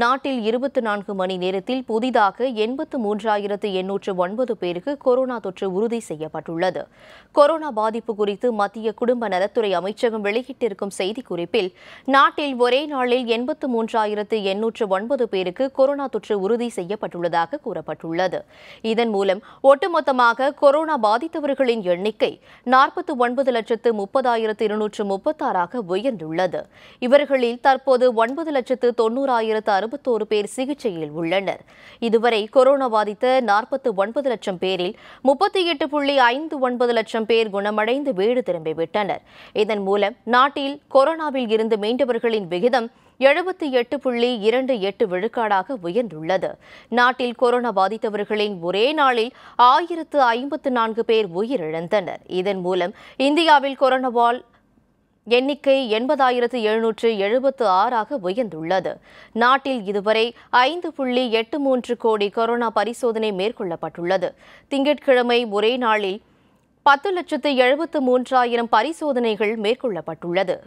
நாட்டில் இருபத்தி நான்கு மணி நேரத்தில் புதிதாக எண்பத்து மூன்றாயிரத்து எண்ணூற்று ஒன்பது பேருக்கு கொரோனா தொற்று உறுதி செய்யப்பட்டுள்ளது கொரோனா பாதிப்பு குறித்து மத்திய குடும்ப நலத்துறை அமைச்சகம் வெளியிட்டிருக்கும் செய்திக்குறிப்பில் நாட்டில் ஒரே நாளில் எண்பத்து மூன்றாயிரத்து எண்ணூற்று ஒன்பது பேருக்கு கொரோனா தொற்று உறுதி செய்யப்பட்டுள்ளதாக கூறப்பட்டுள்ளது இதன் மூலம் ஒட்டுமொத்தமாக கொரோனா பாதித்தவர்களின் எண்ணிக்கை நாற்பத்து ஒன்பது லட்சத்து முப்பதாயிரத்து இருநூற்று முப்பத்தாறாக உயர்ந்துள்ளது இவர்களில் தற்போது ஒன்பது லட்சத்து தொன்னூறாயிரத்து அறுபத்தோரு பேர் சிகிச்சையில் உள்ளனர் இதுவரை கொரோனா பாதித்த நாற்பத்து ஒன்பது லட்சம் பேரில் முப்பத்தி எட்டு புள்ளி ஐந்து ஒன்பது லட்சம் பேர் குணமடைந்து வீடு திரும்பிவிட்டனர் இதன் மூலம் நாட்டில் கொரோனாவில் இருந்து மீண்டவர்களின் விகிதம் எழுபத்தி எட்டு புள்ளி இரண்டு எட்டு விழுக்காடாக உயர்ந்துள்ளது நாட்டில் கொரோனா பாதித்தவர்களின் ஒரே நாளில் ஆயிரத்து ஐம்பத்து நான்கு பேர் உயிரிழந்தனர் இதன் மூலம் இந்தியாவில் கொரோனாவால் எண்ணிக்கை எண்பதாயிரத்து எழுநூற்று எழுபத்து ஆறாக உயர்ந்துள்ளது நாட்டில் இதுவரை ஐந்து புள்ளி எட்டு மூன்று கோடி கொரோனா பரிசோதனை மேற்கொள்ளப்பட்டுள்ளது திங்கட்கிழமை ஒரே நாளில் பத்து லட்சத்து எழுபத்து மூன்றாயிரம் பரிசோதனைகள் மேற்கொள்ளப்பட்டுள்ளது